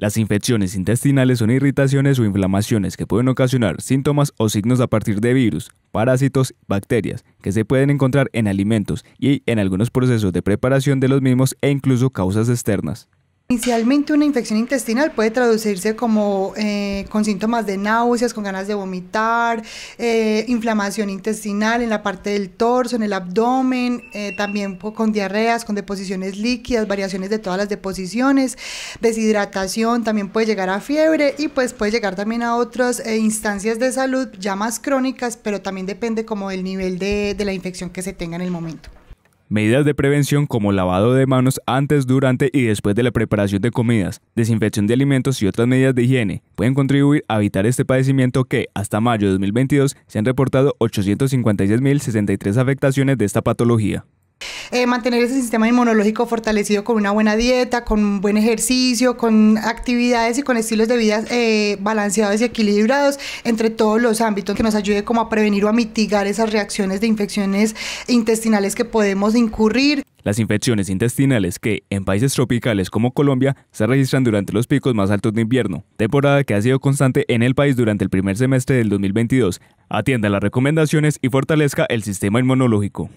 Las infecciones intestinales son irritaciones o inflamaciones que pueden ocasionar síntomas o signos a partir de virus, parásitos, bacterias, que se pueden encontrar en alimentos y en algunos procesos de preparación de los mismos e incluso causas externas. Inicialmente una infección intestinal puede traducirse como eh, con síntomas de náuseas, con ganas de vomitar, eh, inflamación intestinal en la parte del torso, en el abdomen, eh, también con diarreas, con deposiciones líquidas, variaciones de todas las deposiciones, deshidratación, también puede llegar a fiebre y pues puede llegar también a otras instancias de salud ya más crónicas, pero también depende como del nivel de la infección que se tenga en el momento medidas de prevención como lavado de manos antes, durante y después de la preparación de comidas, desinfección de alimentos y otras medidas de higiene pueden contribuir a evitar este padecimiento que, hasta mayo de 2022, se han reportado 856.063 afectaciones de esta patología. Eh, mantener ese sistema inmunológico fortalecido con una buena dieta, con buen ejercicio, con actividades y con estilos de vida eh, balanceados y equilibrados entre todos los ámbitos que nos ayude como a prevenir o a mitigar esas reacciones de infecciones intestinales que podemos incurrir. Las infecciones intestinales que, en países tropicales como Colombia, se registran durante los picos más altos de invierno, temporada que ha sido constante en el país durante el primer semestre del 2022. Atienda las recomendaciones y fortalezca el sistema inmunológico.